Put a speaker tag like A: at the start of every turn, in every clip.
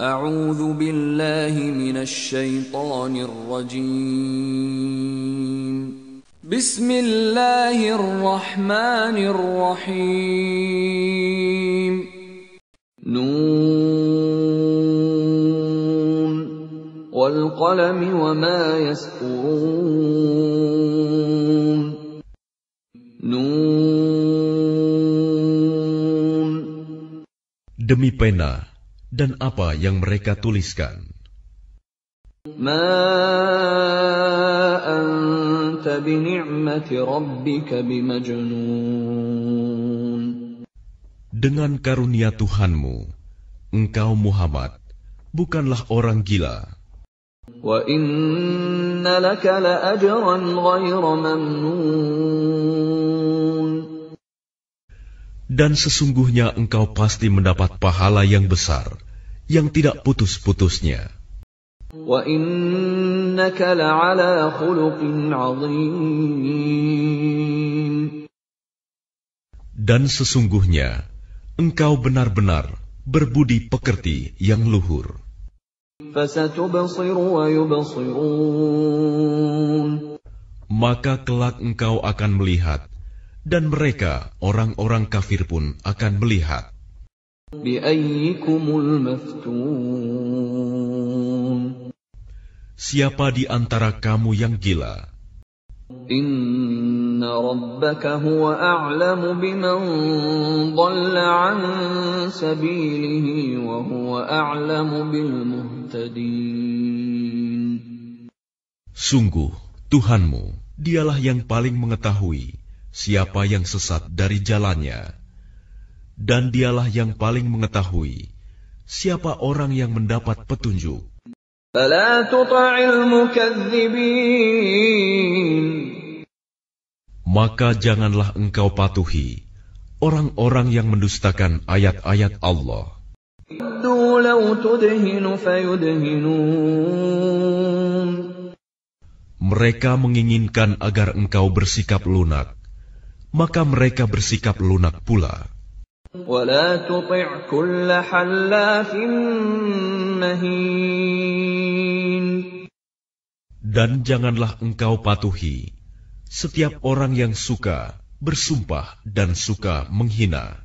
A: أعوذ بالله من الشيطان الرجيم بسم الله الرحمن الرحيم نون والقلم وما يسطرون نون
B: Demi pena dan apa yang mereka tuliskan. Dengan karunia Tuhanmu, engkau Muhammad bukanlah orang gila. Dan sesungguhnya engkau pasti mendapat pahala yang besar yang tidak putus-putusnya. Dan sesungguhnya, engkau benar-benar berbudi pekerti yang luhur. Maka kelak engkau akan melihat, dan mereka, orang-orang kafir pun akan melihat. Siapa di antara kamu yang gila?
A: Inna rabbaka huwa a'lamu biman dhalla an sabilihi wa huwa a'lamu bil muhtadin.
B: Sungguh, Tuhanmu, dialah yang paling mengetahui siapa yang sesat dari jalannya dan dialah yang paling mengetahui siapa orang yang mendapat petunjuk. Maka janganlah engkau patuhi orang-orang yang mendustakan ayat-ayat Allah. Mereka menginginkan agar engkau bersikap lunak, maka mereka bersikap lunak pula. Dan janganlah engkau patuhi setiap orang yang suka bersumpah dan suka menghina.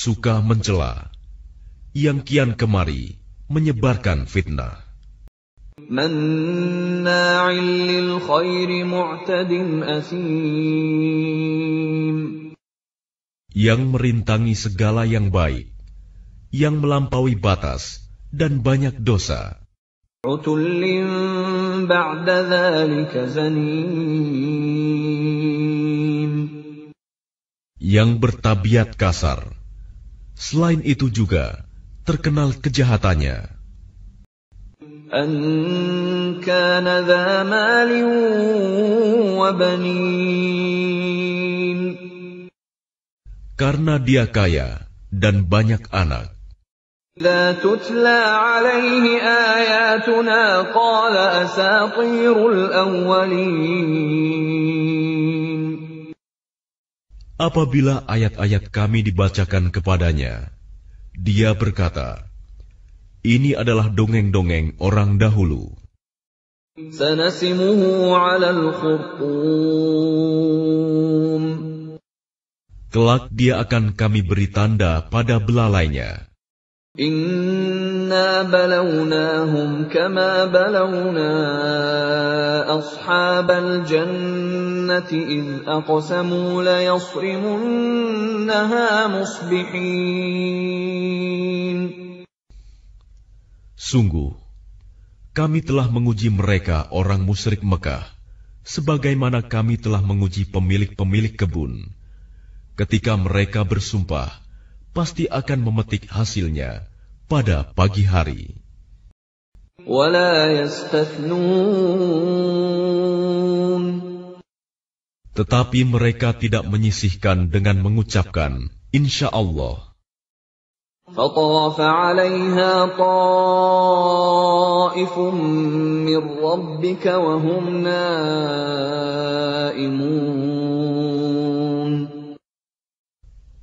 B: Suka mencela, yang kian kemari, menyebarkan fitnah. Yang merintangi segala yang baik, yang melampaui batas, dan banyak dosa. Yang bertabiat kasar. Selain itu juga, terkenal kejahatannya. Karena dia kaya dan banyak anak. Apabila ayat-ayat kami dibacakan kepadanya, dia berkata, "Ini adalah dongeng-dongeng orang dahulu." Kelak dia akan kami beri tanda pada belalainya.
A: Inna Sungguh,
B: kami telah menguji mereka orang musyrik Mekah, sebagaimana kami telah menguji pemilik-pemilik kebun. Ketika mereka bersumpah, pasti akan memetik hasilnya pada pagi hari tetapi mereka tidak menyisihkan dengan mengucapkan, Insya Allah.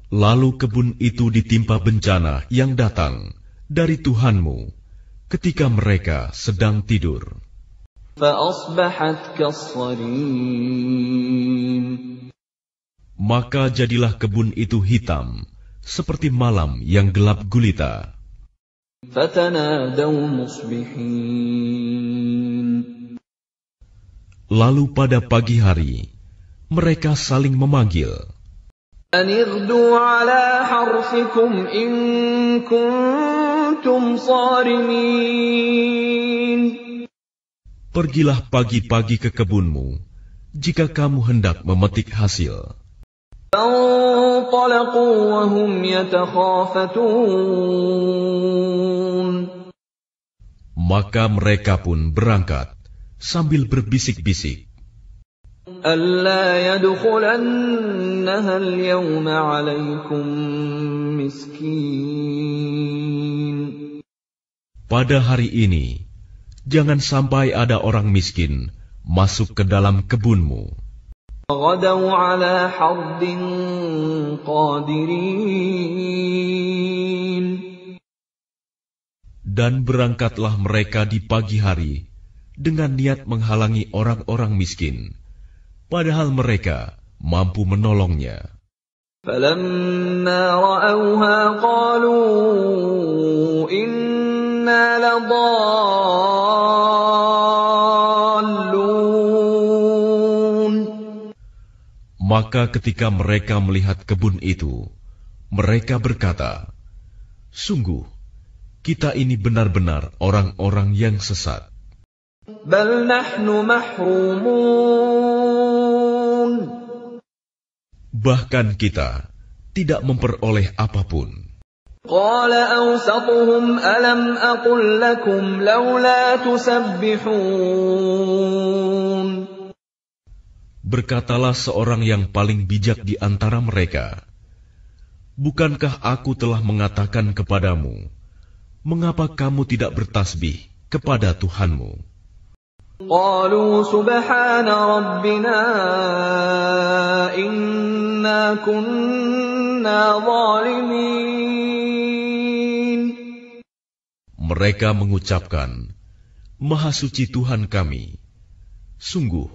B: Lalu kebun itu ditimpa bencana yang datang dari Tuhanmu ketika mereka sedang tidur.
A: Maka
B: jadilah kebun itu hitam, seperti malam yang gelap gulita. Lalu pada pagi hari, mereka saling memanggil. in Pergilah pagi-pagi ke kebunmu, jika kamu hendak memetik hasil. Maka mereka pun berangkat sambil berbisik-bisik. Pada hari ini, jangan sampai ada orang miskin masuk ke dalam kebunmu. Dan berangkatlah mereka di pagi hari dengan niat menghalangi orang-orang miskin, padahal mereka mampu menolongnya.
A: فَلَمَّا رَأَوْهَا قَالُوا
B: maka ketika mereka melihat kebun itu, mereka berkata, Sungguh, kita ini benar-benar orang-orang yang sesat. Bahkan kita tidak memperoleh apapun.
A: Berkatalah
B: seorang yang paling bijak di antara mereka, Bukankah aku telah mengatakan kepadamu, mengapa kamu tidak bertasbih kepada Tuhanmu? Mereka mengucapkan, Maha suci Tuhan kami. Sungguh,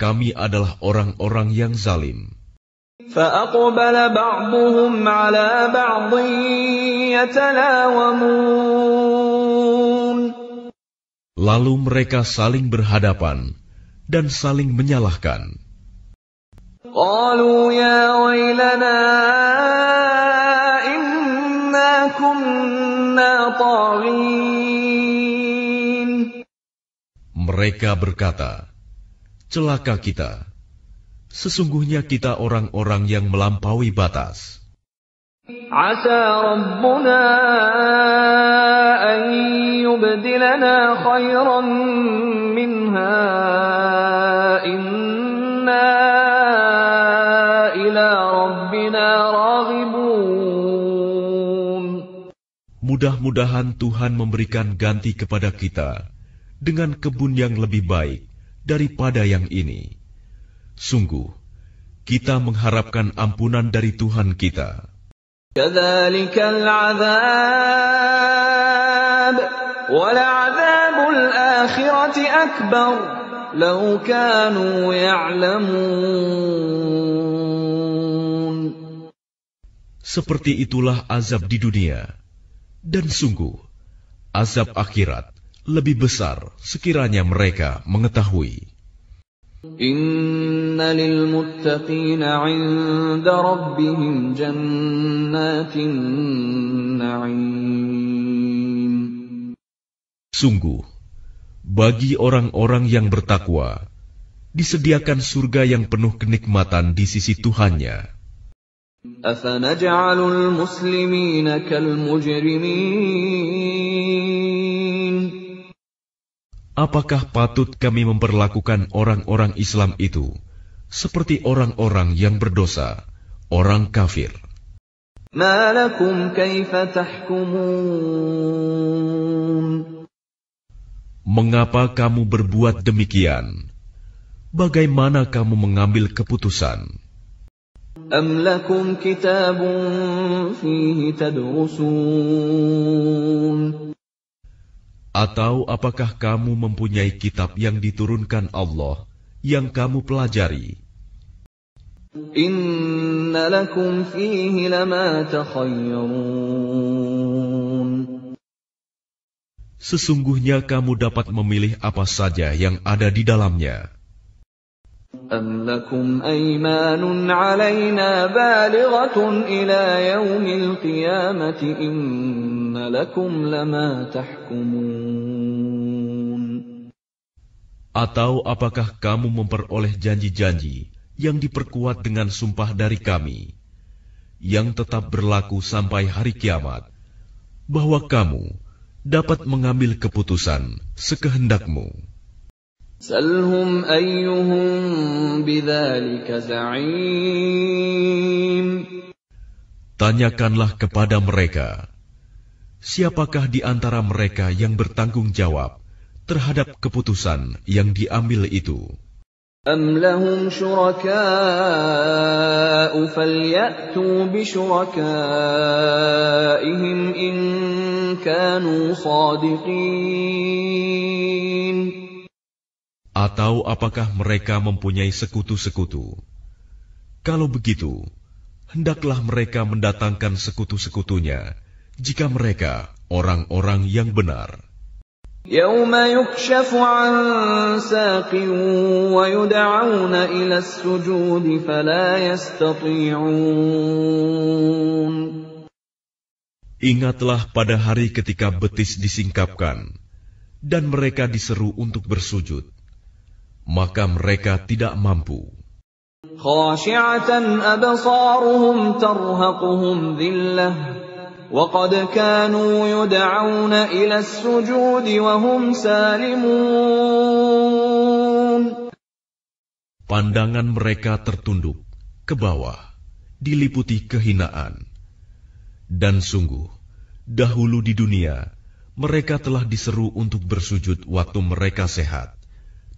B: kami adalah orang-orang yang zalim. Lalu mereka saling berhadapan dan saling menyalahkan. Mereka berkata, "Celaka kita! Sesungguhnya kita orang-orang yang melampaui batas."
A: Asa
B: Mudah-mudahan Tuhan memberikan ganti kepada kita dengan kebun yang lebih baik daripada yang ini. Sungguh, kita mengharapkan ampunan dari Tuhan kita. Seperti itulah azab di dunia. Dan sungguh, azab akhirat lebih besar sekiranya mereka mengetahui. Sungguh, bagi orang-orang yang bertakwa, disediakan surga yang penuh kenikmatan di sisi Tuhannya. Apakah patut kami memperlakukan orang-orang Islam itu seperti orang-orang yang berdosa, orang kafir? Mengapa kamu berbuat demikian? Bagaimana kamu mengambil keputusan?
A: أَمْ لَكُمْ كِتَابٌ فِيهِ تَدْرُسُونَ
B: Atau apakah kamu mempunyai kitab yang diturunkan Allah yang kamu pelajari?
A: Inna fihi lama takhayyarun.
B: Sesungguhnya kamu dapat memilih apa saja yang ada di dalamnya.
A: أم لكم أيمان علينا بالغة إلى يوم القيامة إن لكم لما
B: Atau apakah kamu memperoleh janji-janji yang diperkuat dengan sumpah dari kami, yang tetap berlaku sampai hari kiamat, bahwa kamu dapat mengambil keputusan sekehendakmu.
A: Salhum ayyuhum bidzalika za'im.
B: Tanyakanlah kepada mereka, siapakah di antara mereka yang bertanggung jawab terhadap keputusan yang diambil itu?
A: أَمْ لَهُمْ شُرَكَاءُ فَلْيَأْتُوا بِشُرَكَائِهِمْ إِنْ كَانُوا صَادِقِينَ
B: atau apakah mereka mempunyai sekutu-sekutu? Kalau begitu, hendaklah mereka mendatangkan sekutu-sekutunya jika mereka orang-orang yang benar. Ingatlah pada hari ketika betis disingkapkan dan mereka diseru untuk bersujud maka mereka tidak mampu. Pandangan mereka tertunduk ke bawah, diliputi kehinaan. Dan sungguh, dahulu di dunia, mereka telah diseru untuk bersujud waktu mereka sehat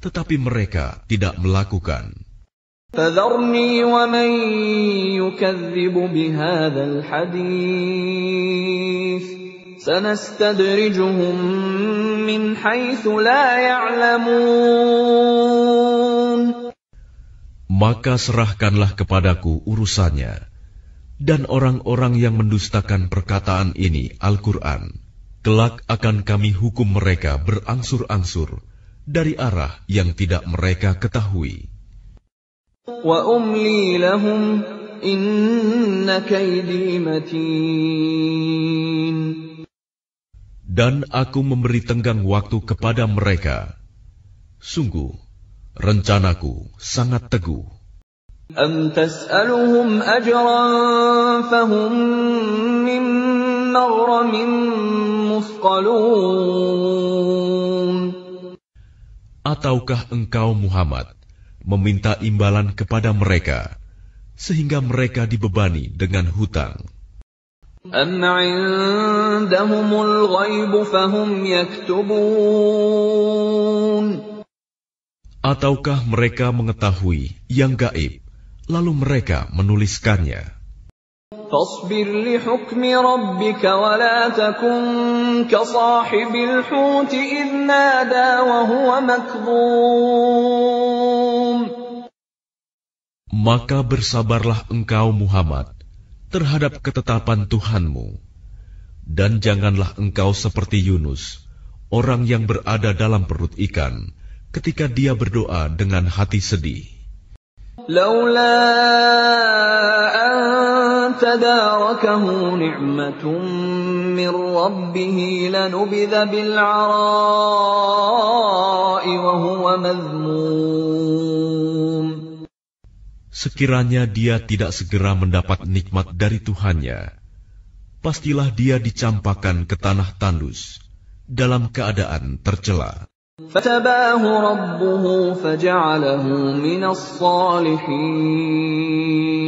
B: tetapi mereka tidak melakukan. Maka serahkanlah kepadaku urusannya dan orang-orang yang mendustakan perkataan ini Al-Quran. Kelak akan kami hukum mereka berangsur-angsur dari arah yang tidak mereka ketahui. Dan aku memberi tenggang waktu kepada mereka. Sungguh, rencanaku sangat teguh. أَمْ Ataukah engkau Muhammad meminta imbalan kepada mereka sehingga mereka dibebani dengan hutang? Ataukah mereka mengetahui yang gaib, lalu mereka menuliskannya?
A: فاصبر لحكم ربك ولا تكن كصاحب الحوت إذ نادى وهو مكظوم
B: Maka bersabarlah engkau Muhammad terhadap ketetapan Tuhanmu dan janganlah engkau seperti Yunus orang yang berada dalam perut ikan ketika dia berdoa dengan hati sedih
A: Laula فتداركه نعمة من ربه لنبذ بالعراء وهو مذموم
B: Sekiranya dia tidak segera mendapat nikmat dari Tuhannya, pastilah dia dicampakkan ke tanah tandus dalam keadaan tercela.
A: فتباه ربه فجعله من الصالحين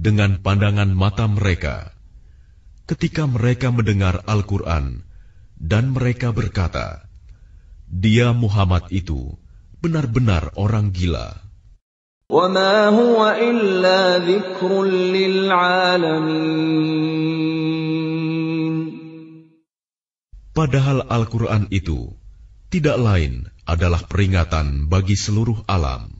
B: dengan pandangan mata mereka ketika mereka mendengar Al-Quran, dan mereka berkata, "Dia Muhammad itu benar-benar orang gila." Padahal Al-Quran itu tidak lain adalah peringatan bagi seluruh alam.